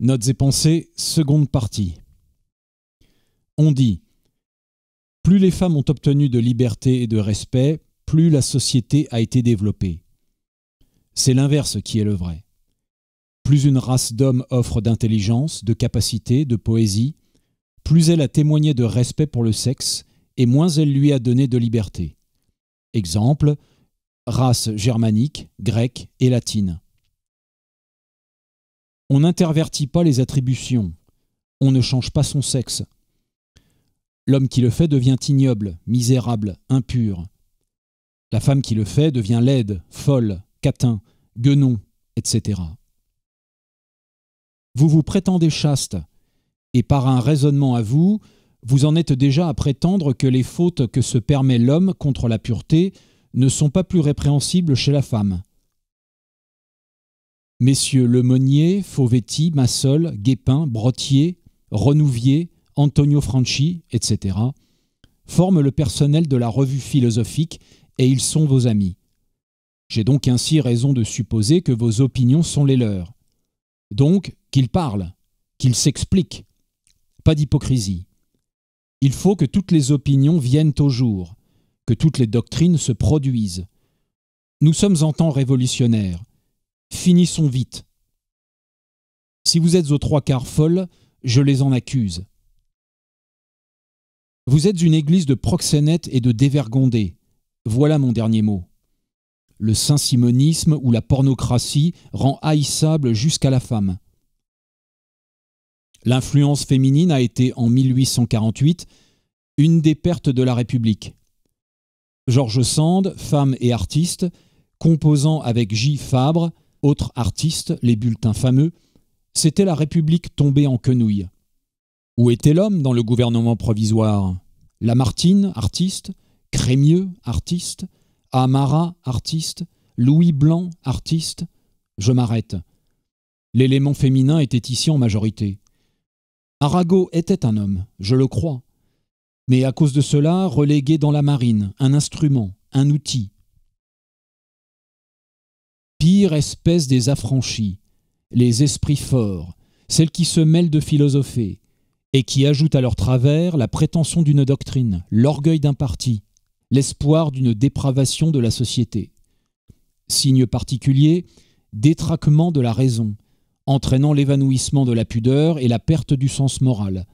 Notes et pensées, seconde partie. On dit Plus les femmes ont obtenu de liberté et de respect, plus la société a été développée. C'est l'inverse qui est le vrai. Plus une race d'hommes offre d'intelligence, de capacité, de poésie, plus elle a témoigné de respect pour le sexe et moins elle lui a donné de liberté. Exemple race germanique, grecque et latine. On n'intervertit pas les attributions. On ne change pas son sexe. L'homme qui le fait devient ignoble, misérable, impur. La femme qui le fait devient laide, folle, catin, guenon, etc. Vous vous prétendez chaste, et par un raisonnement à vous, vous en êtes déjà à prétendre que les fautes que se permet l'homme contre la pureté ne sont pas plus répréhensibles chez la femme, Messieurs Lemonnier, Fauvetti, Massol, Guépin, Brottier, Renouvier, Antonio Franchi, etc., forment le personnel de la revue philosophique et ils sont vos amis. J'ai donc ainsi raison de supposer que vos opinions sont les leurs. Donc, qu'ils parlent, qu'ils s'expliquent. Pas d'hypocrisie. Il faut que toutes les opinions viennent au jour, que toutes les doctrines se produisent. Nous sommes en temps révolutionnaire finissons vite. Si vous êtes aux trois quarts folles, je les en accuse. Vous êtes une église de proxénètes et de dévergondés. Voilà mon dernier mot. Le saint-simonisme ou la pornocratie rend haïssable jusqu'à la femme. L'influence féminine a été, en 1848, une des pertes de la République. Georges Sand, femme et artiste, composant avec J. Fabre, autres artistes, les bulletins fameux, c'était la République tombée en quenouille. Où était l'homme dans le gouvernement provisoire Lamartine, artiste, Crémieux, artiste, Amara, artiste, Louis Blanc, artiste. Je m'arrête. L'élément féminin était ici en majorité. Arago était un homme, je le crois, mais à cause de cela relégué dans la marine, un instrument, un outil, Pire espèce des affranchis, les esprits forts, celles qui se mêlent de philosopher, et qui ajoutent à leur travers la prétention d'une doctrine, l'orgueil d'un parti, l'espoir d'une dépravation de la société. Signe particulier, détraquement de la raison, entraînant l'évanouissement de la pudeur et la perte du sens moral.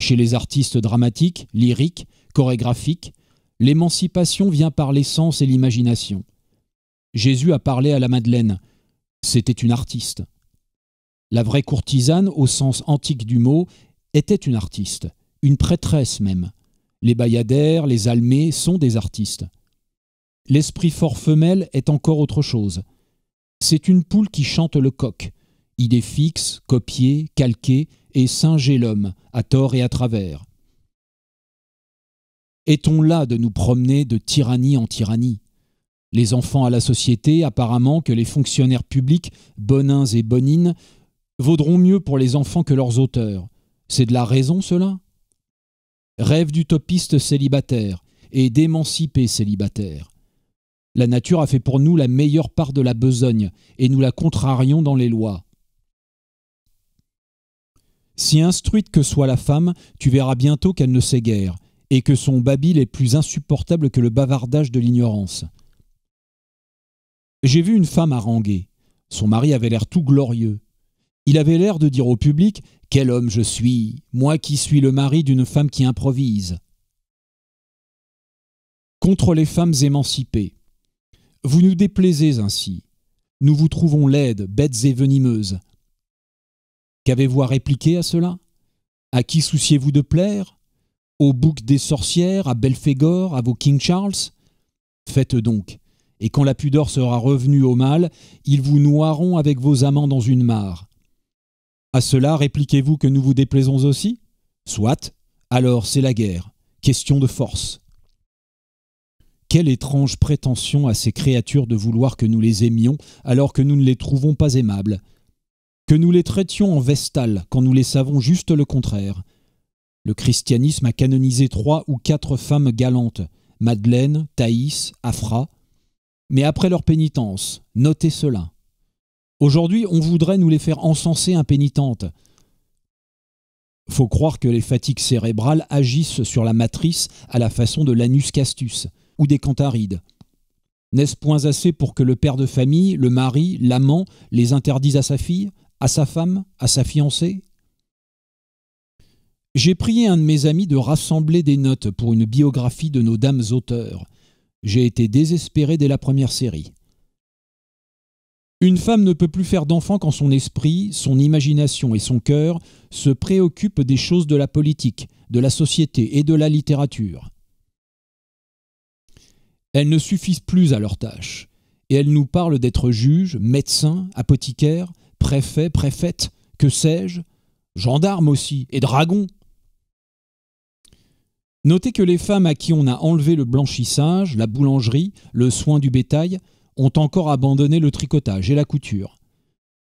Chez les artistes dramatiques, lyriques, chorégraphiques, l'émancipation vient par l'essence et l'imagination. Jésus a parlé à la Madeleine. C'était une artiste. La vraie courtisane, au sens antique du mot, était une artiste, une prêtresse même. Les bayadères, les Almées sont des artistes. L'esprit fort femelle est encore autre chose. C'est une poule qui chante le coq, idée fixe, copiée, calquée et singer l'homme, à tort et à travers. Est-on là de nous promener de tyrannie en tyrannie les enfants à la société, apparemment que les fonctionnaires publics, bonins et bonines, vaudront mieux pour les enfants que leurs auteurs. C'est de la raison cela Rêve d'utopiste célibataire et d'émancipé célibataire. La nature a fait pour nous la meilleure part de la besogne, et nous la contrarions dans les lois. Si instruite que soit la femme, tu verras bientôt qu'elle ne sait guère, et que son babil est plus insupportable que le bavardage de l'ignorance. J'ai vu une femme haranguer. Son mari avait l'air tout glorieux. Il avait l'air de dire au public Quel homme je suis, moi qui suis le mari d'une femme qui improvise. Contre les femmes émancipées. Vous nous déplaisez ainsi. Nous vous trouvons laides, bêtes et venimeuses. Qu'avez-vous à répliquer à cela À qui souciez-vous de plaire Au bouc des sorcières, à Belphégor, à vos King Charles Faites donc, et quand la pudeur sera revenue au mal, ils vous noieront avec vos amants dans une mare. À cela répliquez-vous que nous vous déplaisons aussi Soit, alors c'est la guerre, question de force. Quelle étrange prétention à ces créatures de vouloir que nous les aimions alors que nous ne les trouvons pas aimables, que nous les traitions en vestales quand nous les savons juste le contraire. Le christianisme a canonisé trois ou quatre femmes galantes, Madeleine, Thaïs, Afra, mais après leur pénitence. Notez cela. Aujourd'hui, on voudrait nous les faire encenser impénitentes. Faut croire que les fatigues cérébrales agissent sur la matrice à la façon de l'anus castus ou des cantharides. N'est-ce point assez pour que le père de famille, le mari, l'amant les interdisent à sa fille, à sa femme, à sa fiancée J'ai prié un de mes amis de rassembler des notes pour une biographie de nos dames auteurs. J'ai été désespéré dès la première série. Une femme ne peut plus faire d'enfant quand son esprit, son imagination et son cœur se préoccupent des choses de la politique, de la société et de la littérature. Elles ne suffisent plus à leur tâche, et elles nous parlent d'être juges, médecins, apothicaires, préfets, préfètes, que sais-je, gendarmes aussi, et dragons. Notez que les femmes à qui on a enlevé le blanchissage, la boulangerie, le soin du bétail, ont encore abandonné le tricotage et la couture.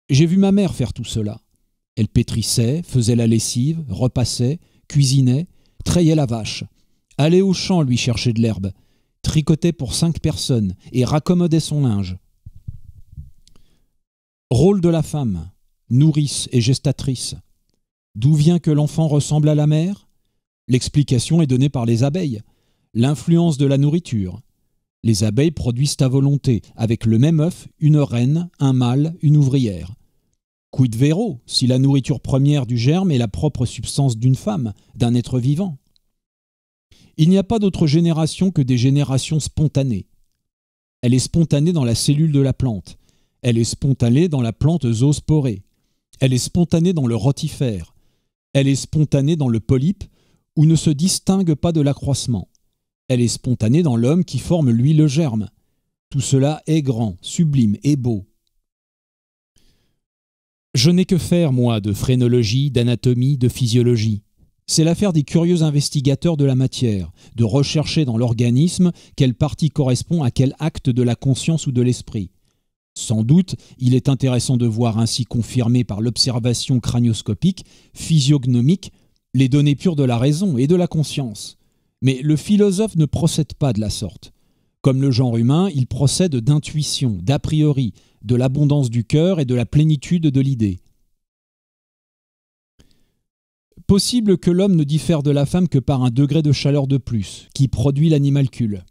J'ai vu ma mère faire tout cela. Elle pétrissait, faisait la lessive, repassait, cuisinait, trayait la vache, allait au champ lui chercher de l'herbe, tricotait pour cinq personnes et raccommodait son linge. Rôle de la femme, nourrice et gestatrice. D'où vient que l'enfant ressemble à la mère L'explication est donnée par les abeilles. L'influence de la nourriture. Les abeilles produisent à volonté, avec le même œuf, une reine, un mâle, une ouvrière. Quid vero si la nourriture première du germe est la propre substance d'une femme, d'un être vivant Il n'y a pas d'autre génération que des générations spontanées. Elle est spontanée dans la cellule de la plante. Elle est spontanée dans la plante zoosporée. Elle est spontanée dans le rotifère. Elle est spontanée dans le polype ou ne se distingue pas de l'accroissement. Elle est spontanée dans l'homme qui forme lui le germe. Tout cela est grand, sublime et beau. Je n'ai que faire, moi, de phrénologie, d'anatomie, de physiologie. C'est l'affaire des curieux investigateurs de la matière, de rechercher dans l'organisme quelle partie correspond à quel acte de la conscience ou de l'esprit. Sans doute, il est intéressant de voir ainsi confirmé par l'observation cranioscopique, physiognomique, les données pures de la raison et de la conscience. Mais le philosophe ne procède pas de la sorte. Comme le genre humain, il procède d'intuition, d'a priori, de l'abondance du cœur et de la plénitude de l'idée. Possible que l'homme ne diffère de la femme que par un degré de chaleur de plus, qui produit l'animalcule.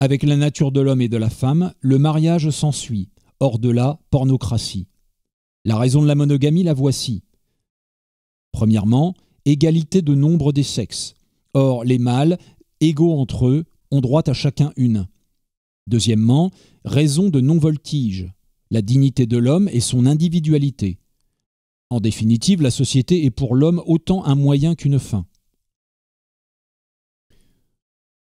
Avec la nature de l'homme et de la femme, le mariage s'ensuit. Hors de là, pornocratie. La raison de la monogamie, la voici. Premièrement, égalité de nombre des sexes. Or, les mâles, égaux entre eux, ont droit à chacun une. Deuxièmement, raison de non-voltige, la dignité de l'homme et son individualité. En définitive, la société est pour l'homme autant un moyen qu'une fin.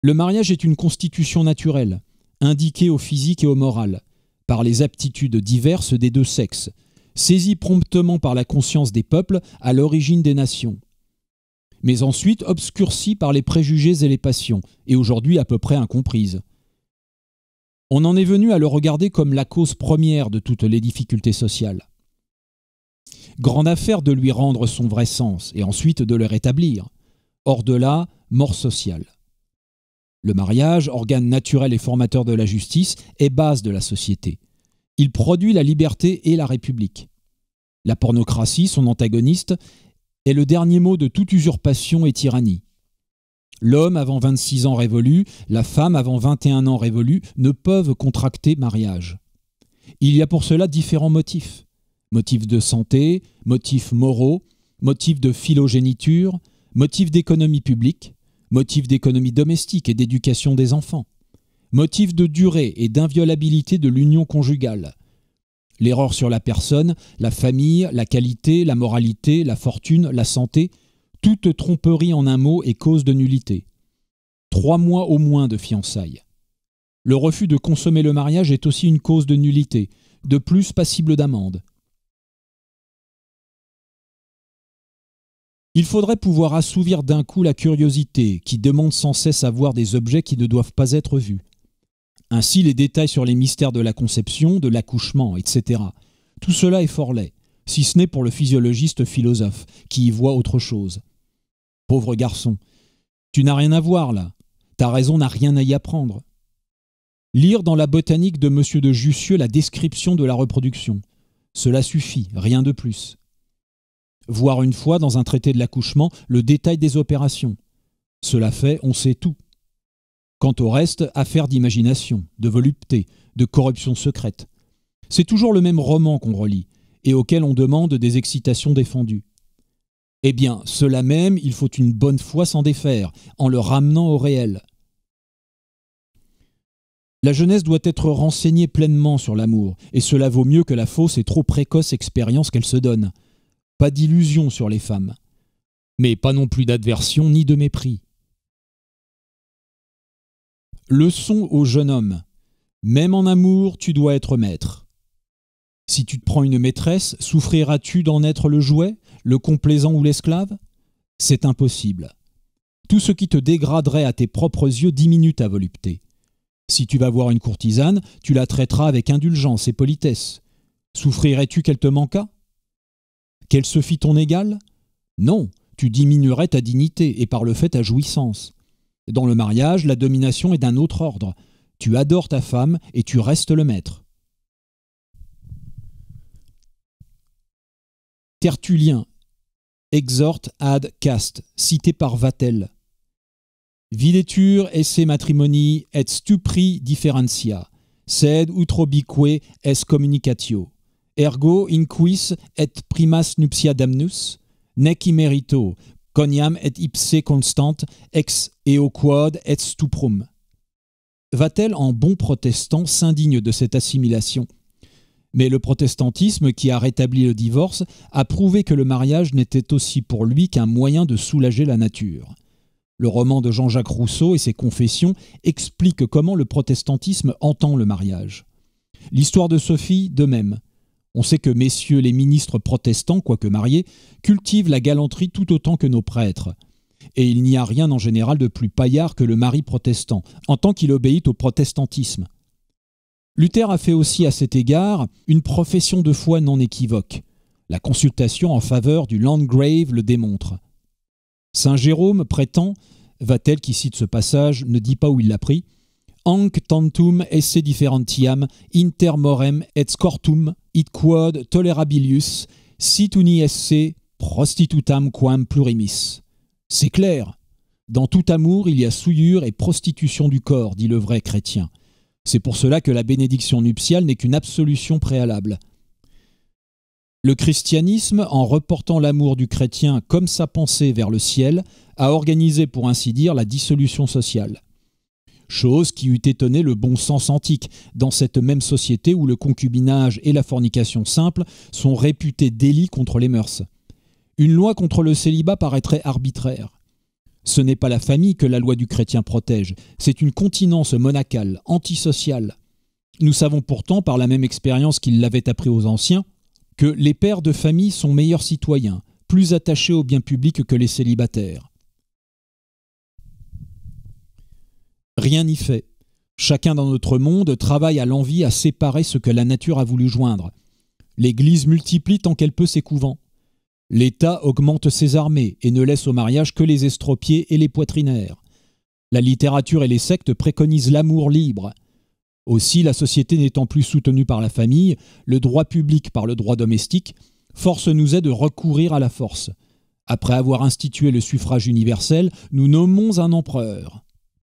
Le mariage est une constitution naturelle, indiquée au physique et au moral, par les aptitudes diverses des deux sexes, Saisi promptement par la conscience des peuples à l'origine des nations, mais ensuite obscurci par les préjugés et les passions, et aujourd'hui à peu près incomprise. On en est venu à le regarder comme la cause première de toutes les difficultés sociales. Grande affaire de lui rendre son vrai sens et ensuite de le rétablir. Hors de là, mort sociale. Le mariage, organe naturel et formateur de la justice, est base de la société. Il produit la liberté et la République. La pornocratie, son antagoniste, est le dernier mot de toute usurpation et tyrannie. L'homme avant 26 ans révolu, la femme avant 21 ans révolu ne peuvent contracter mariage. Il y a pour cela différents motifs. Motifs de santé, motifs moraux, motifs de philogéniture motifs d'économie publique, motifs d'économie domestique et d'éducation des enfants motif de durée et d'inviolabilité de l'union conjugale. L'erreur sur la personne, la famille, la qualité, la moralité, la fortune, la santé, toute tromperie en un mot est cause de nullité. Trois mois au moins de fiançailles. Le refus de consommer le mariage est aussi une cause de nullité, de plus passible d'amende. Il faudrait pouvoir assouvir d'un coup la curiosité, qui demande sans cesse à voir des objets qui ne doivent pas être vus. Ainsi les détails sur les mystères de la conception, de l'accouchement, etc. Tout cela est fort laid, si ce n'est pour le physiologiste philosophe, qui y voit autre chose. Pauvre garçon, tu n'as rien à voir là. Ta raison n'a rien à y apprendre. Lire dans la botanique de M. de Jussieu la description de la reproduction. Cela suffit, rien de plus. Voir une fois dans un traité de l'accouchement le détail des opérations. Cela fait, on sait tout. Quant au reste, affaire d'imagination, de volupté, de corruption secrète. C'est toujours le même roman qu'on relit, et auquel on demande des excitations défendues. Eh bien, cela même, il faut une bonne fois s'en défaire, en le ramenant au réel. La jeunesse doit être renseignée pleinement sur l'amour, et cela vaut mieux que la fausse et trop précoce expérience qu'elle se donne. Pas d'illusion sur les femmes, mais pas non plus d'adversion ni de mépris. Leçon au jeune homme. Même en amour, tu dois être maître. Si tu te prends une maîtresse, souffriras-tu d'en être le jouet, le complaisant ou l'esclave C'est impossible. Tout ce qui te dégraderait à tes propres yeux diminue ta volupté. Si tu vas voir une courtisane, tu la traiteras avec indulgence et politesse. Souffrirais-tu qu'elle te manquât Qu'elle se fît ton égal Non, tu diminuerais ta dignité et par le fait ta jouissance. Dans le mariage, la domination est d'un autre ordre. Tu adores ta femme et tu restes le maître. Tertullien exhorte ad caste, cité par Vatel. Videtur esse matrimoni et stupri differentia, sed utrobique es communicatio. Ergo inquis et primas nuptia damnus, nec immerito, coniam et ipse constante, ex eo quod et stuprum. Va-t-elle en bon protestant, s'indigne de cette assimilation. Mais le protestantisme, qui a rétabli le divorce, a prouvé que le mariage n'était aussi pour lui qu'un moyen de soulager la nature. Le roman de Jean-Jacques Rousseau et ses confessions expliquent comment le protestantisme entend le mariage. L'histoire de Sophie, de même. On sait que messieurs les ministres protestants, quoique mariés, cultivent la galanterie tout autant que nos prêtres. Et il n'y a rien en général de plus paillard que le mari protestant, en tant qu'il obéit au protestantisme. Luther a fait aussi à cet égard une profession de foi non équivoque. La consultation en faveur du Landgrave le démontre. Saint Jérôme prétend, Vatel qui cite ce passage ne dit pas où il l'a pris, Anc tantum esse differentiam inter morem et scortum quod tolerabilius, sit uni prostitutam quam plurimis. C'est clair. Dans tout amour, il y a souillure et prostitution du corps, dit le vrai chrétien. C'est pour cela que la bénédiction nuptiale n'est qu'une absolution préalable. Le christianisme, en reportant l'amour du chrétien comme sa pensée vers le ciel, a organisé, pour ainsi dire, la dissolution sociale chose qui eût étonné le bon sens antique, dans cette même société où le concubinage et la fornication simple sont réputés délits contre les mœurs. Une loi contre le célibat paraîtrait arbitraire. Ce n'est pas la famille que la loi du chrétien protège, c'est une continence monacale, antisociale. Nous savons pourtant, par la même expérience qu'il l'avait appris aux anciens, que les pères de famille sont meilleurs citoyens, plus attachés aux biens publics que les célibataires. Rien n'y fait. Chacun dans notre monde travaille à l'envie à séparer ce que la nature a voulu joindre. L'Église multiplie tant qu'elle peut ses couvents. L'État augmente ses armées et ne laisse au mariage que les estropiés et les poitrinaires. La littérature et les sectes préconisent l'amour libre. Aussi, la société n'étant plus soutenue par la famille, le droit public par le droit domestique, force nous est de recourir à la force. Après avoir institué le suffrage universel, nous nommons un empereur.